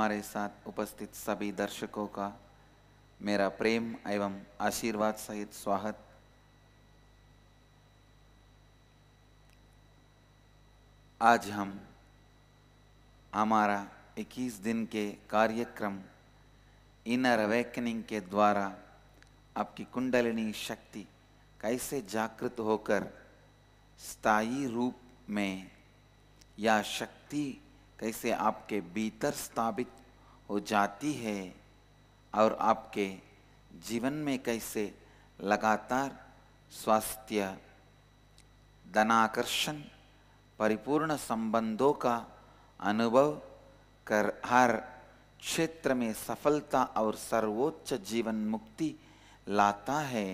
हमारे साथ उपस्थित सभी दर्शकों का मेरा प्रेम एवं आशीर्वाद सहित स्वागत आज हम हमारा 21 दिन के कार्यक्रम इनर अवेकनिंग के द्वारा आपकी कुंडलिनी शक्ति कैसे जागृत होकर स्थायी रूप में या शक्ति कैसे आपके भीतर स्थापित हो जाती है और आपके जीवन में कैसे लगातार स्वास्थ्य धनाकर्षण परिपूर्ण संबंधों का अनुभव कर हर क्षेत्र में सफलता और सर्वोच्च जीवन मुक्ति लाता है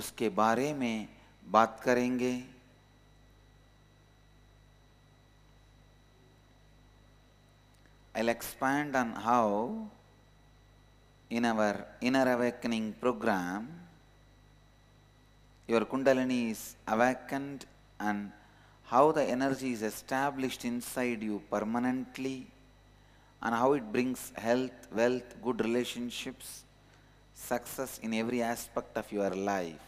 उसके बारे में बात करेंगे I'll expand on how in our inner awakening program your kundalini is awakened and how the energy is established inside you permanently and how it brings health, wealth, good relationships, success in every aspect of your life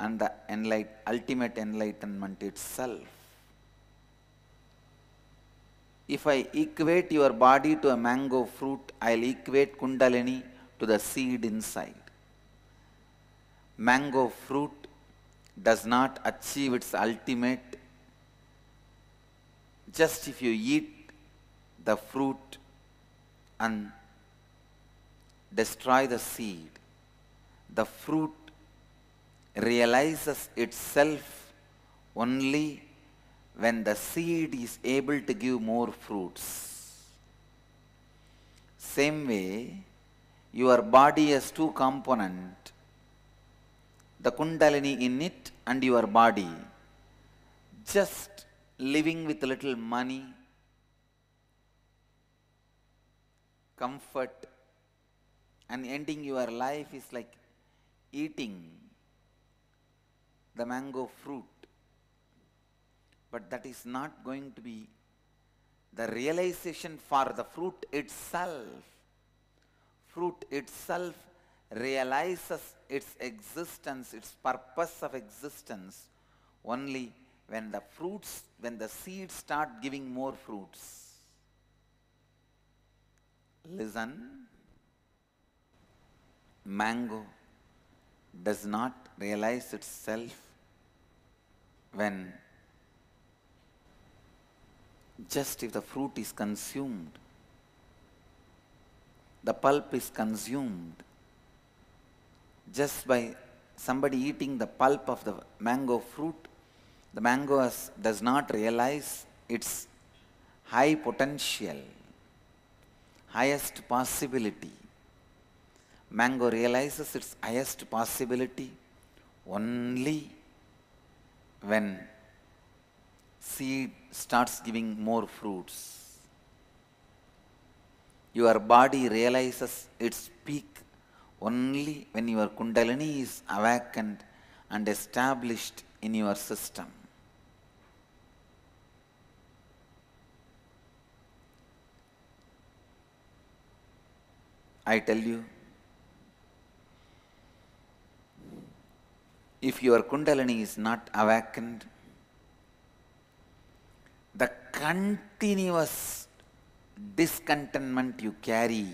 and the enlight, ultimate enlightenment itself. If I equate your body to a mango fruit, I'll equate Kundalini to the seed inside. Mango fruit does not achieve its ultimate. Just if you eat the fruit and destroy the seed, the fruit realizes itself only when the seed is able to give more fruits. Same way, your body has two component, the kundalini in it and your body. Just living with little money, comfort and ending your life is like eating the mango fruit but that is not going to be the realization for the fruit itself. Fruit itself realizes its existence, its purpose of existence only when the fruits, when the seeds start giving more fruits. Listen, mango does not realize itself when just if the fruit is consumed, the pulp is consumed, just by somebody eating the pulp of the mango fruit, the mango has, does not realize its high potential, highest possibility. Mango realizes its highest possibility only when seed starts giving more fruits. Your body realizes its peak only when your kundalini is awakened and established in your system. I tell you, if your kundalini is not awakened, continuous discontentment you carry,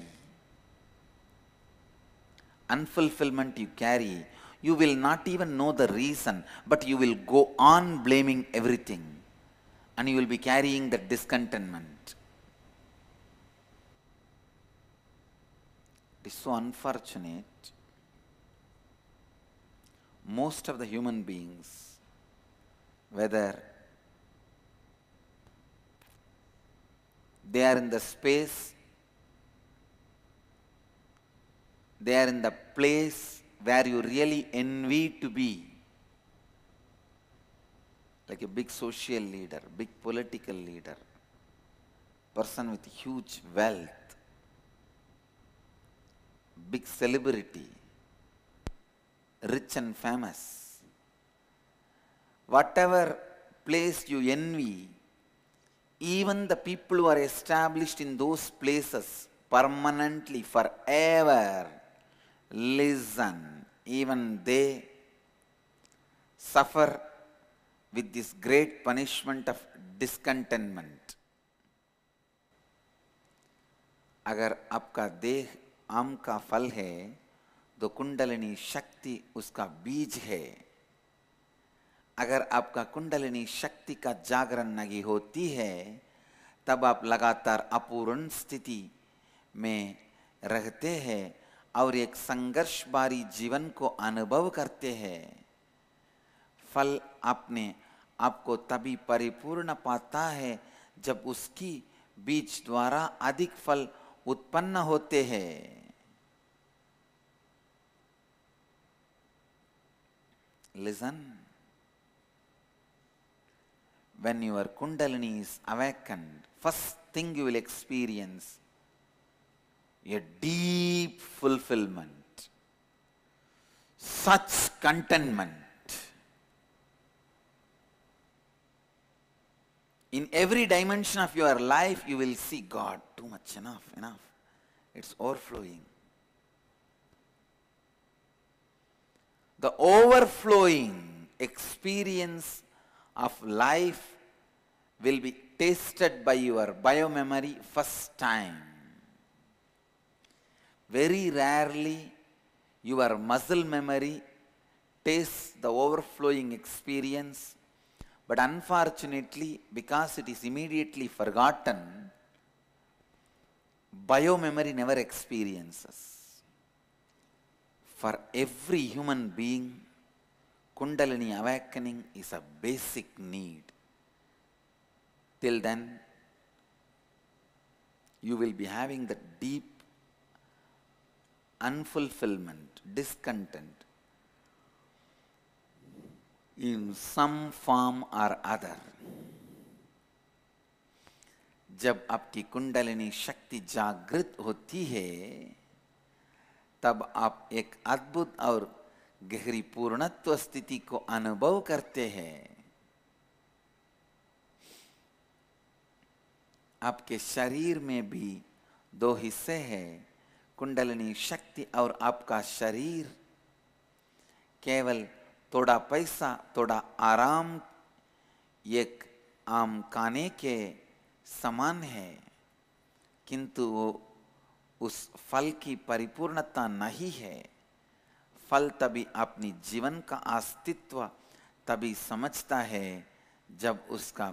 unfulfillment you carry, you will not even know the reason, but you will go on blaming everything and you will be carrying that discontentment. It is so unfortunate. Most of the human beings, whether They are in the space. They are in the place where you really envy to be. Like a big social leader, big political leader, person with huge wealth, big celebrity, rich and famous. Whatever place you envy, even the people who are established in those places permanently, forever, listen, even they suffer with this great punishment of discontentment. agar aapka deh aam ka phal hai तो कुंडलिनी शक्ति उसका बीज है अगर आपका कुंडलिनी शक्ति का जागरण नहीं होती है तब आप लगातार अपूर्ण स्थिति में रहते हैं और एक संघर्ष बारी जीवन को अनुभव करते हैं फल आपने आपको तभी परिपूर्ण पाता है जब उसकी बीज द्वारा अधिक फल उत्पन्न होते हैं listen when your Kundalini is awakened, first thing you will experience a deep fulfillment, such contentment. In every dimension of your life, you will see God. Too much, enough, enough. It's overflowing. The overflowing experience of life will be tasted by your biomemory first time. Very rarely your muscle memory tastes the overflowing experience but unfortunately because it is immediately forgotten, biomemory never experiences. For every human being, Kundalini awakening is a basic need. Till then, you will be having the deep unfulfillment, discontent in some form or other. जब आपकी कुंडलिनी शक्ति जागृत होती है तब आप एक अद्भुत और गहरी पूर्णत्व स्थिति को अनुभव करते हैं आपके शरीर में भी दो हिस्से हैं कुंडलिनी शक्ति और आपका शरीर केवल थोड़ा पैसा थोड़ा आराम एक आम काने के समान है किंतु वो उस फल की परिपूर्णता नहीं है फल तभी अपनी जीवन का अस्तित्व तभी समझता है जब उसका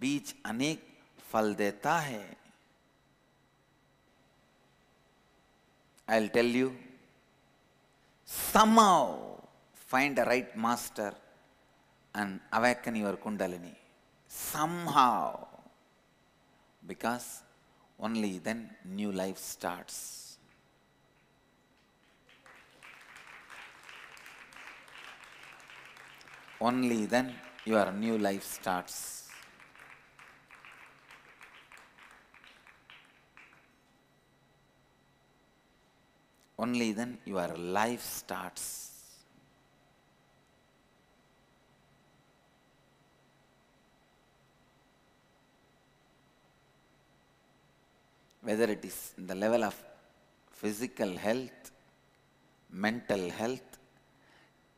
बीज अनेक फल देता है I tell you somehow find a right master and awaken your Kundalini somehow because only then new life starts only then your new life starts. Only then your life starts. Whether it is in the level of physical health, mental health,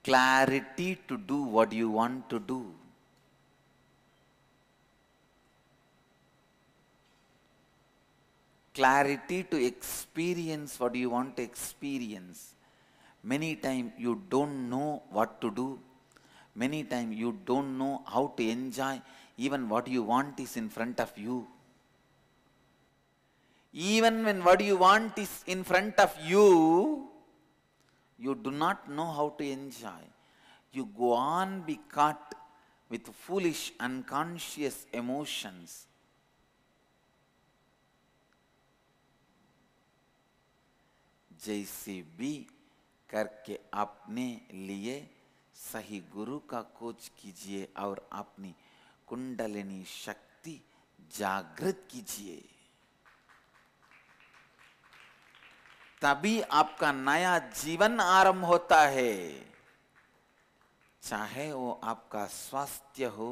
clarity to do what you want to do. Clarity to experience what you want to experience. Many times you don't know what to do. Many times you don't know how to enjoy. Even what you want is in front of you. Even when what you want is in front of you, you do not know how to enjoy. You go on be caught with foolish unconscious emotions. जैसे भी करके अपने लिए सही गुरु का खोज कीजिए और अपनी कुंडलिनी शक्ति जागृत कीजिए तभी आपका नया जीवन आरंभ होता है चाहे वो आपका स्वास्थ्य हो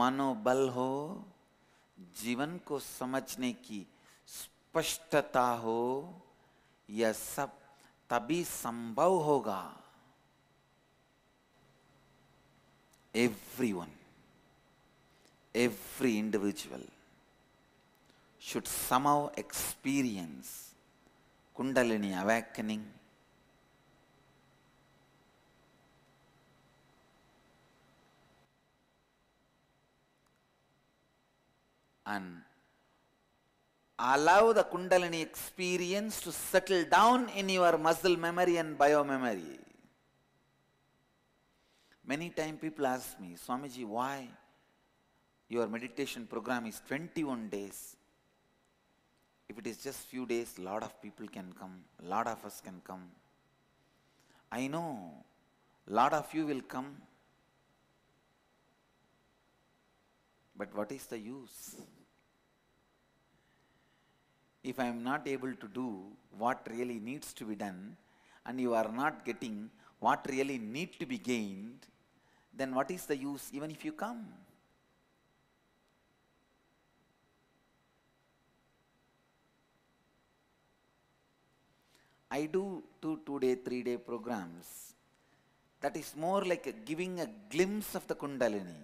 मनोबल हो जीवन को समझने की स्पष्टता हो यह सब तभी संभव होगा everyone, every individual should somehow experience Kundalini awakening. And allow the Kundalini experience to settle down in your muscle memory and bio memory. Many times people ask me, Swamiji, why your meditation program is 21 days? If it is just few days, lot of people can come, lot of us can come. I know lot of you will come. But what is the use? If I am not able to do what really needs to be done, and you are not getting what really need to be gained, then what is the use even if you come? I do two two-day, three-day programs. That is more like giving a glimpse of the Kundalini.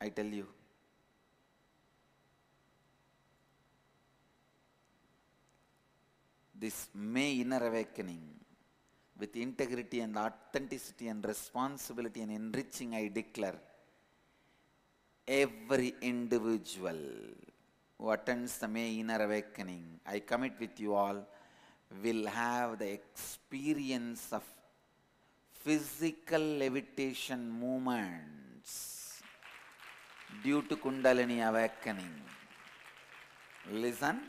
I tell you. This May inner awakening with integrity and authenticity and responsibility and enriching, I declare every individual who attends the May Inner Awakening, I commit with you all, will have the experience of physical levitation movements due to Kundalini Awakening. Listen,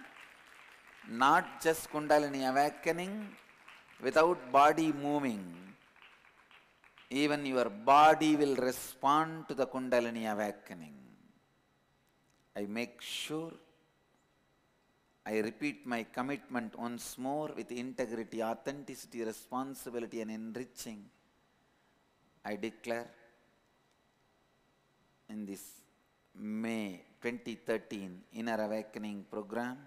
not just Kundalini Awakening, without body moving, even your body will respond to the Kundalini Awakening. I make sure I repeat my commitment once more with integrity, authenticity, responsibility, and enriching. I declare in this May 2013 Inner Awakening program,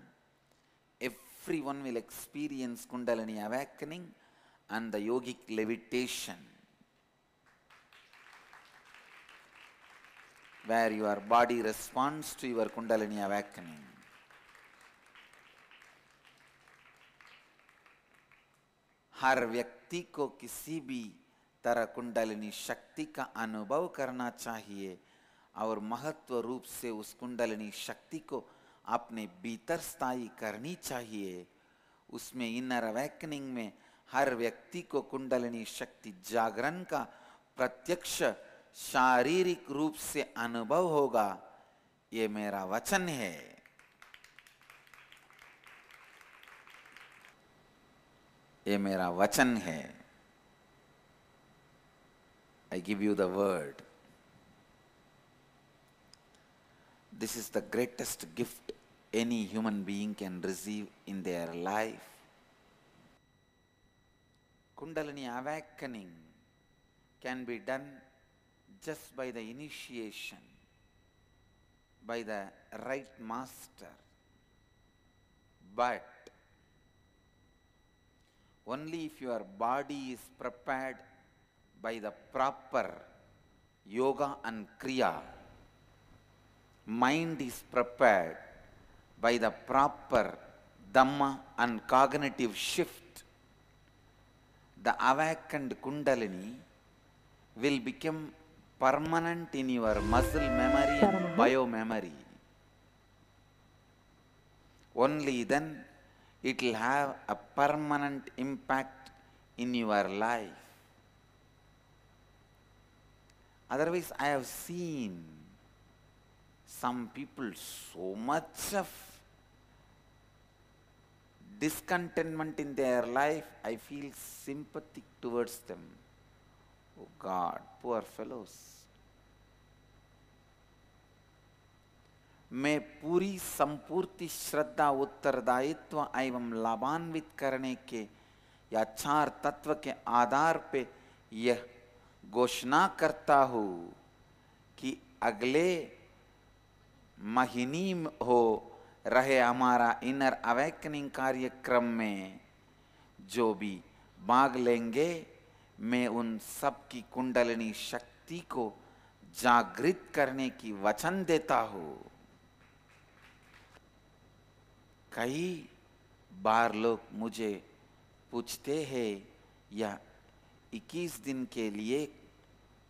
everyone will experience Kundalini awakening and the yogic levitation. where your body responds to your Kundalini awakening. हर व्यक्ति को किसी भी तरह कुंडलिनी शक्ति का अनुभव करना चाहिए और महत्व रूप से उस कुंडलिनी शक्ति को अपने भीतर स्थायी करनी चाहिए उसमें इनर अवैकनिंग में हर व्यक्ति को कुंडलिनी शक्ति जागरण का प्रत्यक्ष शारीरिक रूप से अनुभव होगा ये मेरा वचन है ये मेरा वचन है I give you the word this is the greatest gift any human being can receive in their life Kundalini awakening can be done just by the initiation, by the right master, but only if your body is prepared by the proper yoga and kriya, mind is prepared by the proper dhamma and cognitive shift, the awakened kundalini will become permanent in your muscle memory and bio memory. Only then it will have a permanent impact in your life. Otherwise, I have seen some people so much of discontentment in their life, I feel sympathetic towards them. Oh God, poor fellows. मैं पूरी संपूर्ति श्रद्धा उत्तरदायित्व एवं लाभान्वित करने के या चार तत्व के आधार पे यह घोषणा करता हूँ कि अगले महीने हो रहे हमारा इनर अवेकनिंग कार्यक्रम में जो भी भाग लेंगे मैं उन सब की कुंडलिनी शक्ति को जागृत करने की वचन देता हूं कई बार लोग मुझे पूछते हैं या 21 दिन के लिए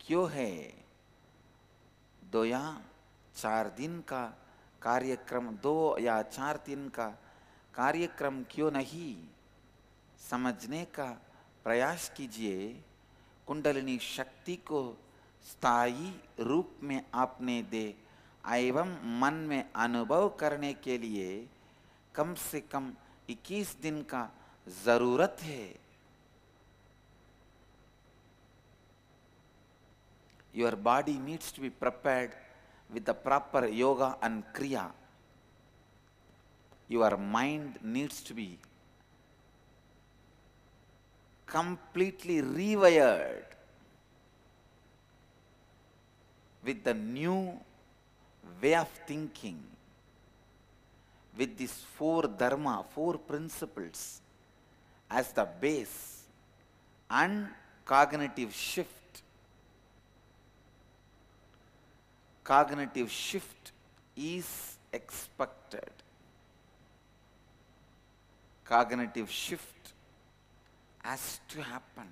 क्यों है दो या चार दिन का कार्यक्रम दो या चार दिन का कार्यक्रम क्यों नहीं समझने का प्रयास कीजिए कुंडलिनी शक्ति को स्थायी रूप में आपने दे एवं मन में अनुभव करने के लिए कम से कम 21 दिन का जरूरत है your body needs to be prepared with the proper yoga and kriya your mind needs to be completely rewired with the new way of thinking, with these four dharma, four principles as the base and cognitive shift. Cognitive shift is expected. Cognitive shift has to happen.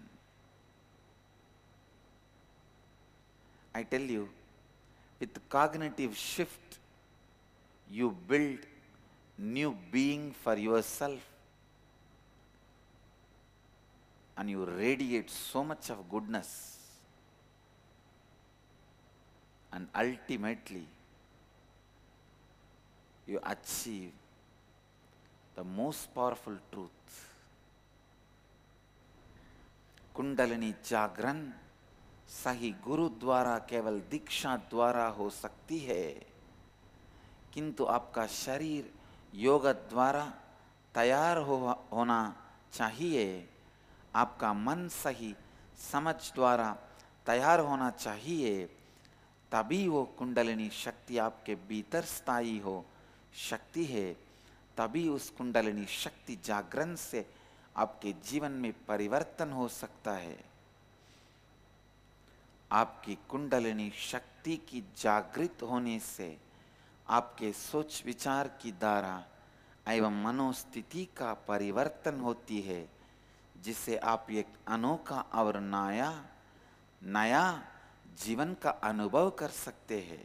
I tell you, with cognitive shift, you build new being for yourself and you radiate so much of goodness and ultimately you achieve the most powerful truth Kundalini जागरण सही गुरु द्वारा केवल दीक्षा द्वारा हो सकती है किंतु आपका शरीर योग द्वारा तैयार हो होना चाहिए आपका मन सही समझ द्वारा तैयार होना चाहिए तभी वो कुंडलिनी शक्ति आपके भीतर स्थायी हो शक्ति है तभी उस कुंडलिनी शक्ति जागरण से आपके जीवन में परिवर्तन हो सकता है आपकी कुंडलिनी शक्ति की जागृत होने से आपके सोच विचार की धारा एवं मनोस्थिति का परिवर्तन होती है जिसे आप एक अनोखा और नया नया जीवन का अनुभव कर सकते हैं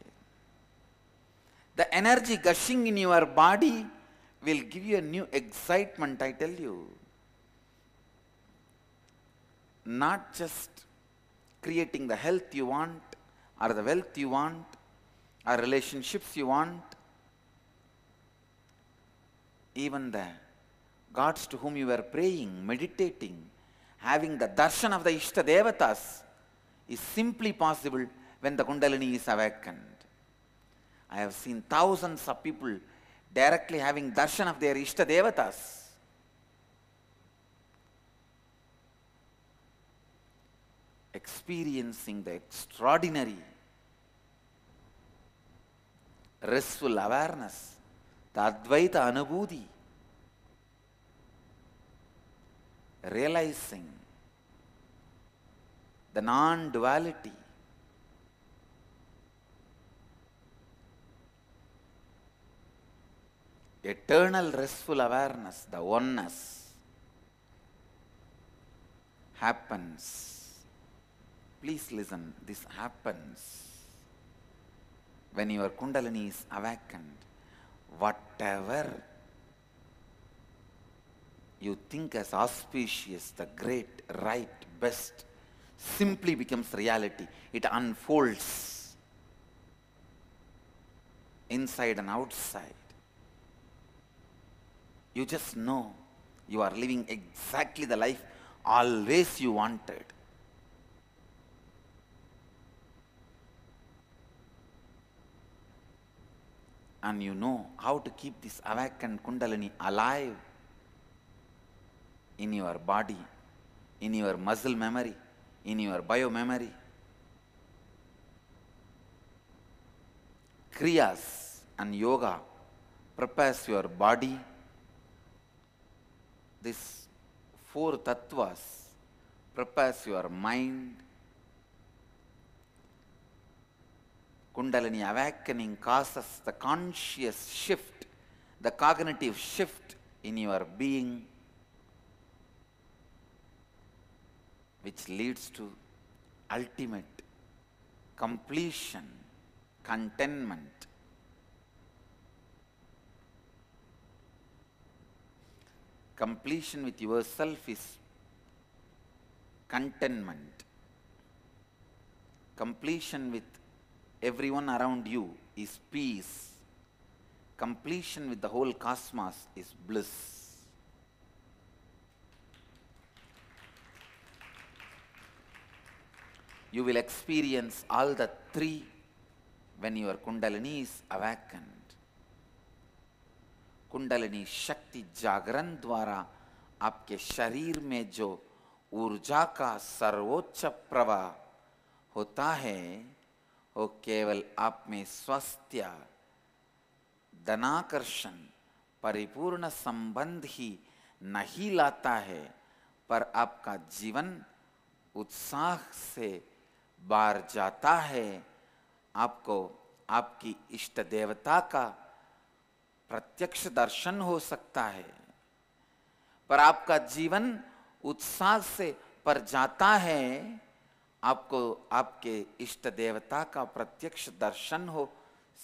the energy gushing in your body will give you new excitement I tell you not just creating the health you want, or the wealth you want, or relationships you want, even the gods to whom you were praying, meditating, having the darshan of the Ishta Devatas is simply possible when the Kundalini is awakened. I have seen thousands of people directly having darshan of their Ishta Devatas experiencing the extraordinary restful awareness, the Advaita Anubhuti, realizing the non duality. Eternal restful awareness, the oneness, happens Please listen, this happens when your Kundalini is awakened. Whatever you think as auspicious, the great, right, best, simply becomes reality. It unfolds inside and outside. You just know you are living exactly the life always you wanted. and you know how to keep this awakened kundalini alive in your body, in your muscle memory, in your bio memory. Kriyas and yoga prepares your body. This four tattvas prepares your mind, Kundalini awakening causes the conscious shift, the cognitive shift in your being, which leads to ultimate completion, contentment. Completion with yourself is contentment. Completion with everyone around you is peace. Completion with the whole cosmos is bliss. you will experience all the three when your kundalini is awakened. Kundalini Shakti Jagran द्वारा आपके शरीर में जो ऊर्जा का वो केवल आप में स्वास्थ्य धनाकर्षण परिपूर्ण संबंध ही नहीं लाता है पर आपका जीवन उत्साह से बार जाता है आपको आपकी इष्ट देवता का प्रत्यक्ष दर्शन हो सकता है पर आपका जीवन उत्साह से पर जाता है आपको आपके इष्ट देवता का प्रत्यक्ष दर्शन हो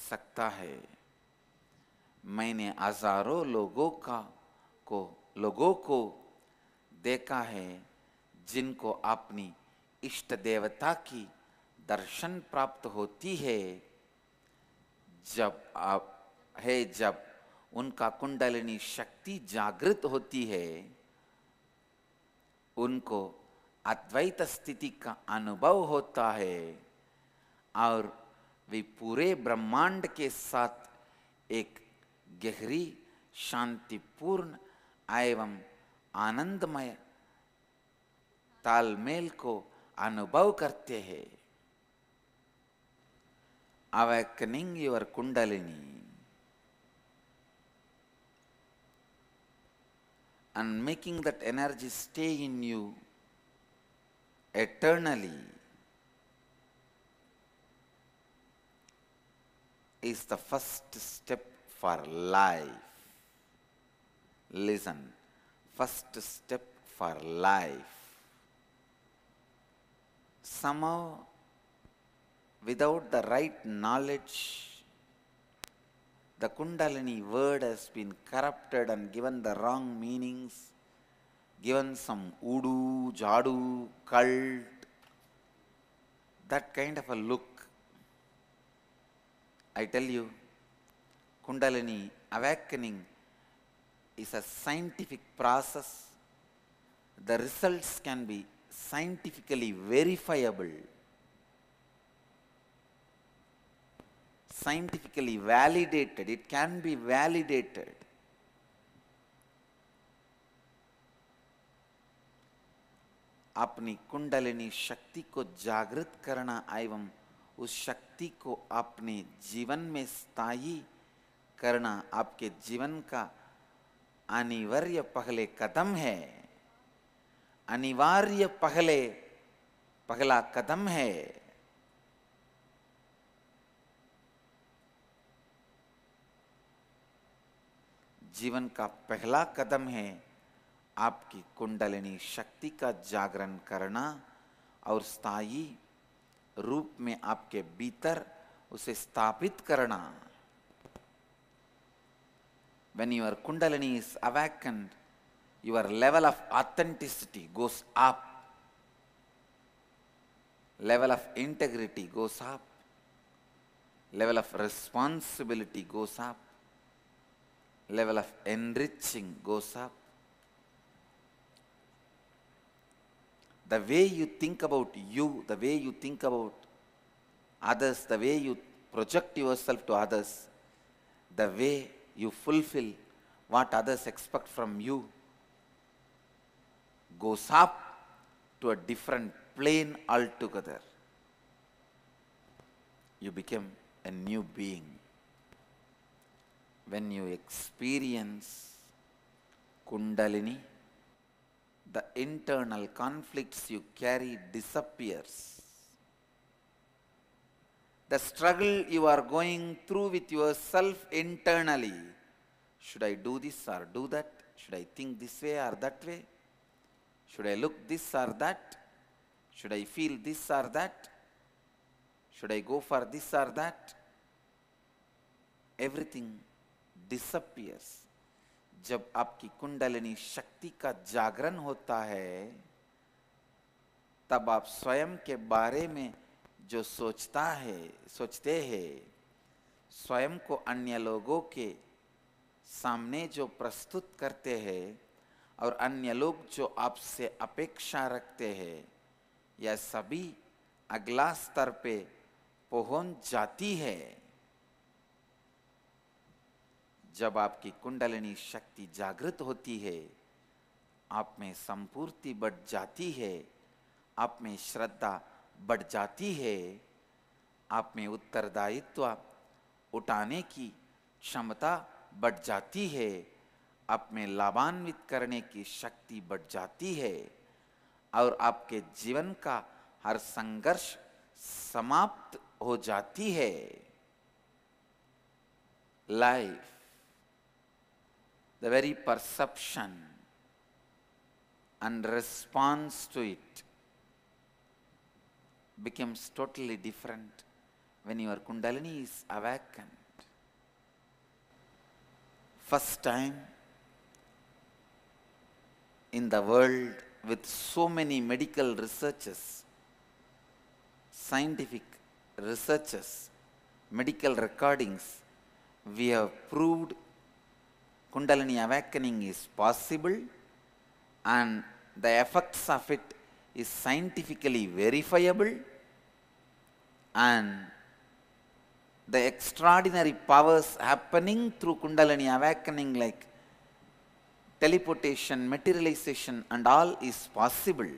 सकता है मैंने हजारों लोगों का को लोगों को देखा है जिनको अपनी इष्ट देवता की दर्शन प्राप्त होती है जब आप है जब उनका कुंडलिनी शक्ति जागृत होती है उनको अद्वैत स्थिति का अनुभव होता है और वे पूरे ब्रह्मांड के साथ एक गहरी शांतिपूर्ण एवं आनंदमय तालमेल को अनुभव करते हैं awakening your Kundalini and making that energy stay in you eternally is the first step for life. Listen, first step for life. Somehow, without the right knowledge, the Kundalini word has been corrupted and given the wrong meanings given some udu, jadu, cult, that kind of a look. I tell you, Kundalini awakening is a scientific process. The results can be scientifically verifiable, scientifically validated. It can be validated. अपनी कुंडलिनी शक्ति को जागृत करना एवं उस शक्ति को अपने जीवन में स्थायी करना आपके जीवन का अनिवार्य पहले कदम है अनिवार्य पहले पहला कदम है जीवन का पहला कदम है आपकी कुंडलिनी शक्ति का जागरण करना और स्थायी रूप में आपके भीतर उसे स्थापित करना when your Kundalini is awakened your level of authenticity goes up level of integrity goes up level of responsibility goes up level of enriching गोस आप The way you think about you, the way you think about others, the way you project yourself to others, the way you fulfill what others expect from you goes up to a different plane altogether. You become a new being. When you experience Kundalini, the internal conflicts you carry disappears. The struggle you are going through with yourself internally. Should I do this or do that? Should I think this way or that way? Should I look this or that? Should I feel this or that? Should I go for this or that? Everything disappears जब आपकी कुंडलिनी शक्ति का जागरण होता है तब आप स्वयं के बारे में जो सोचता है सोचते हैं स्वयं को अन्य लोगों के सामने जो प्रस्तुत करते हैं और अन्य लोग जो आपसे अपेक्षा रखते हैं यह सभी अगला स्तर पे पहुंच जाती है जब आपकी कुंडलिनी शक्ति जागृत होती है आप में संपूर्ति बढ़ जाती है आप में श्रद्धा बढ़ जाती है आप में उत्तरदायित्व उठाने की क्षमता बढ़ जाती है आप में लाभान्वित करने की शक्ति बढ़ जाती है और आपके जीवन का हर संघर्ष समाप्त हो जाती है life the very perception and response to it becomes totally different when your Kundalini is awakened. First time in the world with so many medical researches, scientific researches, medical recordings, we have proved Kundalini awakening is possible and the effects of it is scientifically verifiable and the extraordinary powers happening through Kundalini awakening like teleportation, materialization and all is possible.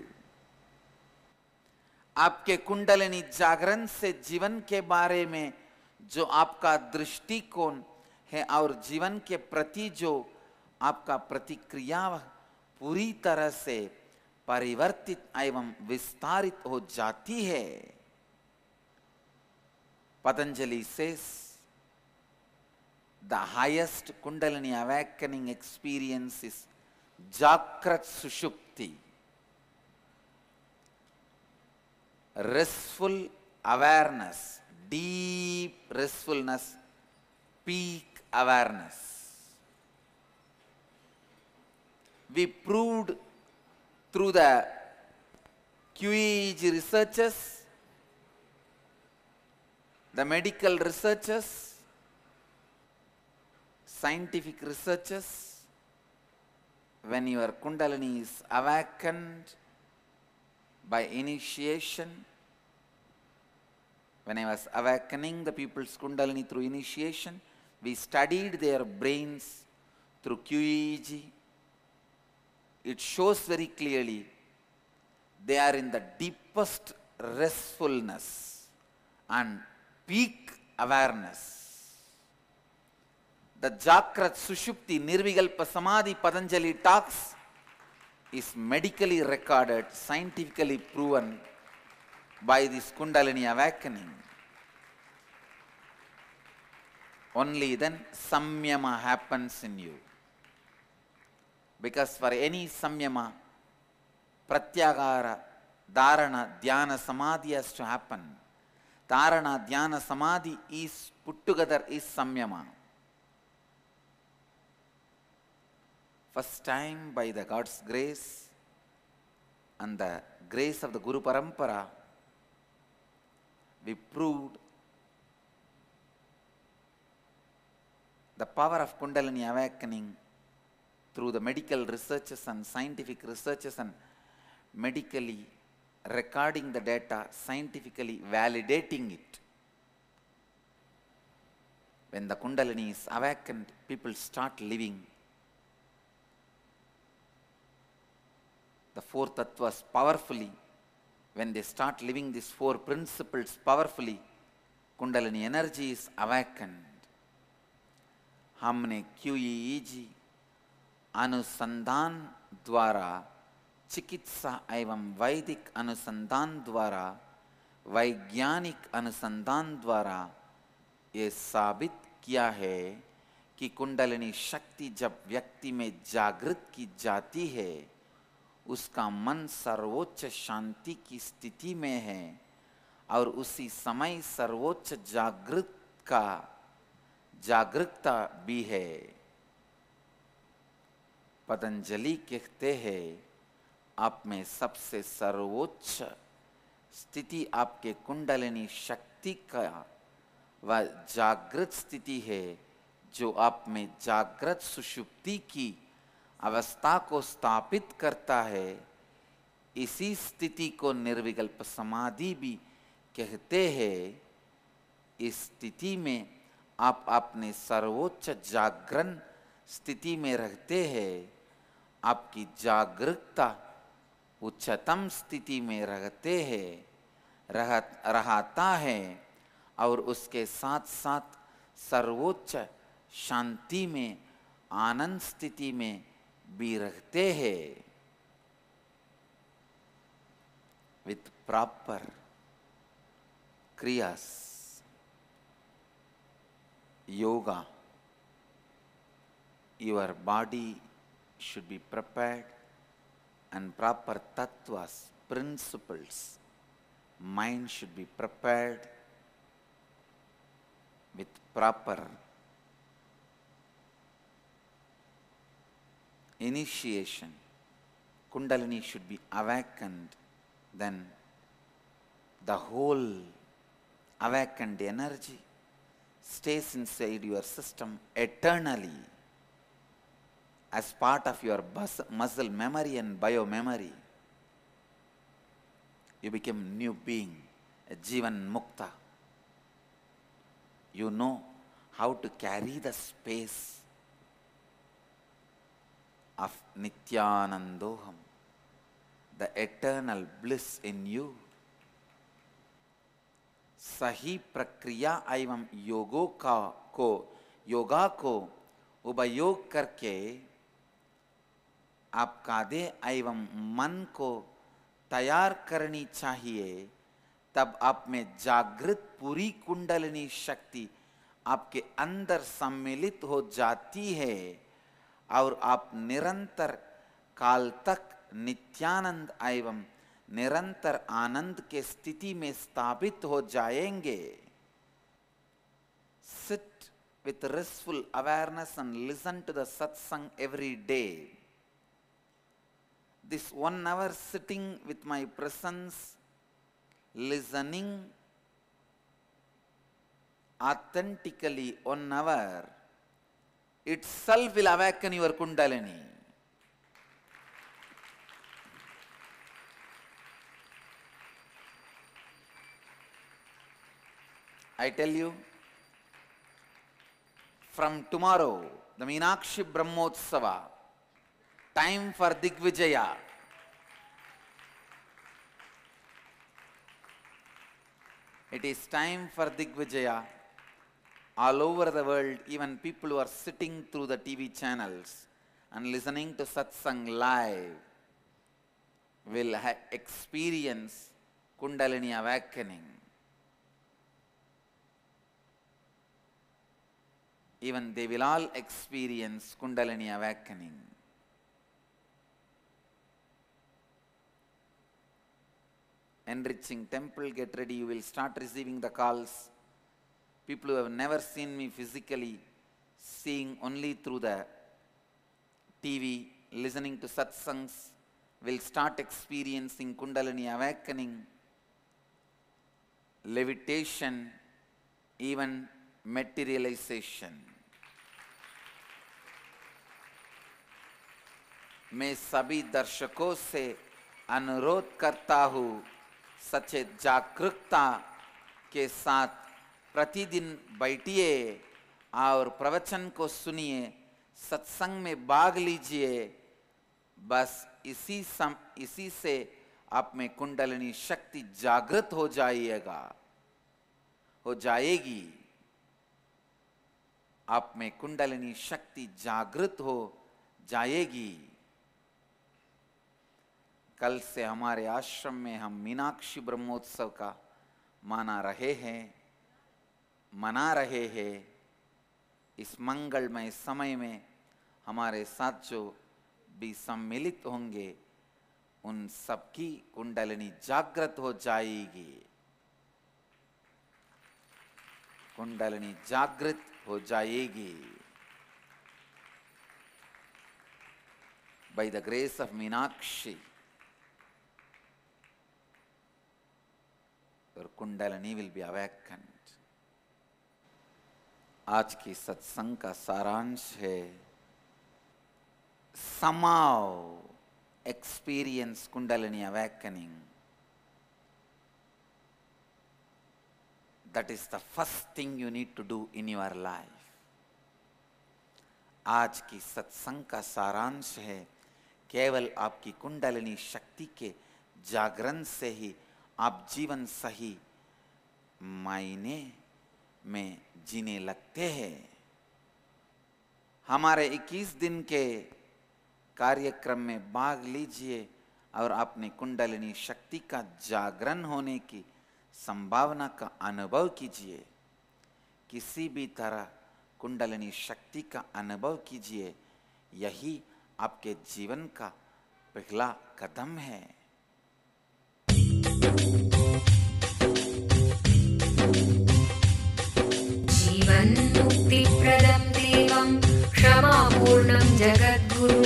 आपके कुंडलिनी जागरण से जीवन के बारे में जो आपका दृष्टिकोण है और जीवन के प्रति जो आपका प्रतिक्रिया पूरी तरह से परिवर्तित एवं विस्तारित हो जाती है पतंजलि से the highest Kundalini awakening experience is jagrat sushupti restful awareness deep restfulness peak awareness. We proved through the QEEG researches, the medical researches, scientific researches, when your kundalini is awakened by initiation, when I was awakening the people's kundalini through initiation, we studied their brains through QEEG. It shows very clearly they are in the deepest restfulness and peak awareness. The Jakrat Sushupti Nirvigalpa Samadhi Patanjali talks is medically recorded, scientifically proven by this Kundalini awakening. Only then samyama happens in you. Because for any samyama, pratyagara, dharana, dhyana, samadhi has to happen. Dharana, dhyana, samadhi is put together is samyama. First time by the God's grace and the grace of the Guru Parampara, we proved the power of Kundalini awakening through the medical researches and scientific researches and medically recording the data, scientifically validating it. When the Kundalini is awakened, people start living. The four tattvas powerfully, when they start living these four principles powerfully, Kundalini energy is awakened. हमने क्यूईजी अनुसंधान द्वारा चिकित्सा एवं वैदिक अनुसंधान द्वारा वैज्ञानिक अनुसंधान द्वारा ये साबित किया है कि कुंडलिनी शक्ति जब व्यक्ति में जागृत की जाती है उसका मन सर्वोच्च शांति की स्थिति में है और उसी समय सर्वोच्च जागृत का जागरूकता भी है पतंजलि कहते हैं आप में सबसे सर्वोच्च स्थिति आपके कुंडलिनी शक्ति का वह जागृत स्थिति है जो आप में जागृत सुषुप्ति की अवस्था को स्थापित करता है इसी स्थिति को निर्विकल्प समाधि भी कहते हैं इस स्थिति में आप अपने सर्वोच्च जागरण स्थिति में रहते हैं आपकी जागरूकता उच्चतम स्थिति में रहते हैं रह रहता है और उसके साथ साथ सर्वोच्च शांति में आनंद स्थिति में भी रहते हैं with proper kriyas yoga, your body should be prepared and proper tattvas, principles, mind should be prepared with proper initiation. Kundalini should be awakened, then the whole awakened energy stays inside your system eternally as part of your muscle memory and bio-memory. You become new being, a Jivan Mukta. You know how to carry the space of Nityanandoham, the eternal bliss in you. सही प्रक्रिया एवं योगों का को योगा को उपयोग करके आप दे एवं मन को तैयार करनी चाहिए तब आप में जागृत पूरी कुंडलिनी शक्ति आपके अंदर सम्मिलित हो जाती है और आप निरंतर काल तक नित्यानंद एवं निरंतर आनंद के स्थिति में स्थापित हो जाएंगे sit with restful awareness and listen to the satsang every day. This one hour sitting with my presence, listening authentically one hour, itself will awaken your Kundalini. I tell you, from tomorrow, the Meenakshi Brahmotsava, time for Digvijaya. It is time for Digvijaya. All over the world, even people who are sitting through the TV channels and listening to Satsang live will experience Kundalini awakening. even they will all experience Kundalini awakening. Enriching temple, get ready, you will start receiving the calls. People who have never seen me physically, seeing only through the TV, listening to satsangs, will start experiencing Kundalini awakening, levitation, even materialization. मैं सभी दर्शकों से अनुरोध करता हूँ सचेत जागरूकता के साथ प्रतिदिन बैठिए और प्रवचन को सुनिए सत्संग में भाग लीजिए बस इसी सम इसी से आप में कुंडलिनी शक्ति जागृत हो जाइएगा हो जाएगी आप में कुंडलिनी शक्ति जागृत हो जाएगी कल से हमारे आश्रम में हम मीनाक्षी ब्रह्मोत्सव का माना रहे हैं मना रहे हैं इस मंगलमय समय में हमारे साथ जो भी सम्मिलित होंगे उन सबकी कुंडलिनी जागृत हो जाएगी कुंडलिनी जागृत हो जाएगी by the grace of Meenakshi your Kundalini will be awakened. आज की सत्संग का सारांश है somehow experience Kundalini awakening that is the first thing you need to do in your life. आज की सत्संग का सारांश है केवल आपकी कुंडलिनी शक्ति के जागरण से ही आप जीवन सही मायने में जीने लगते हैं हमारे 21 दिन के कार्यक्रम में भाग लीजिए और अपने कुंडलिनी शक्ति का जागरण होने की संभावना का अनुभव कीजिए किसी भी तरह कुंडलिनी शक्ति का अनुभव कीजिए यही आपके जीवन का पहला कदम है ुक्तिप्रदं देवं क्षमापूर्णं जगद्गुरु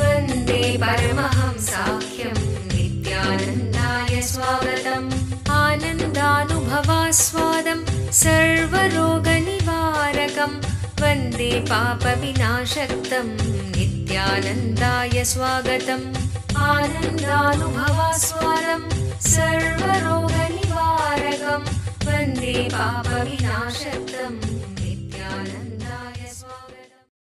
वन्दे परमहंसाख्यं साह्यं नित्यानन्दाय स्वागतम् आनन्दानुभवास्वादं सर्वरोगनिवारकं वन्दे पापविनाशक्तं नित्यानन्दाय स्वागतम् आनन्दानुभवा सर्वरोगनिवारकम् वन्दे वाविनाशर्तम्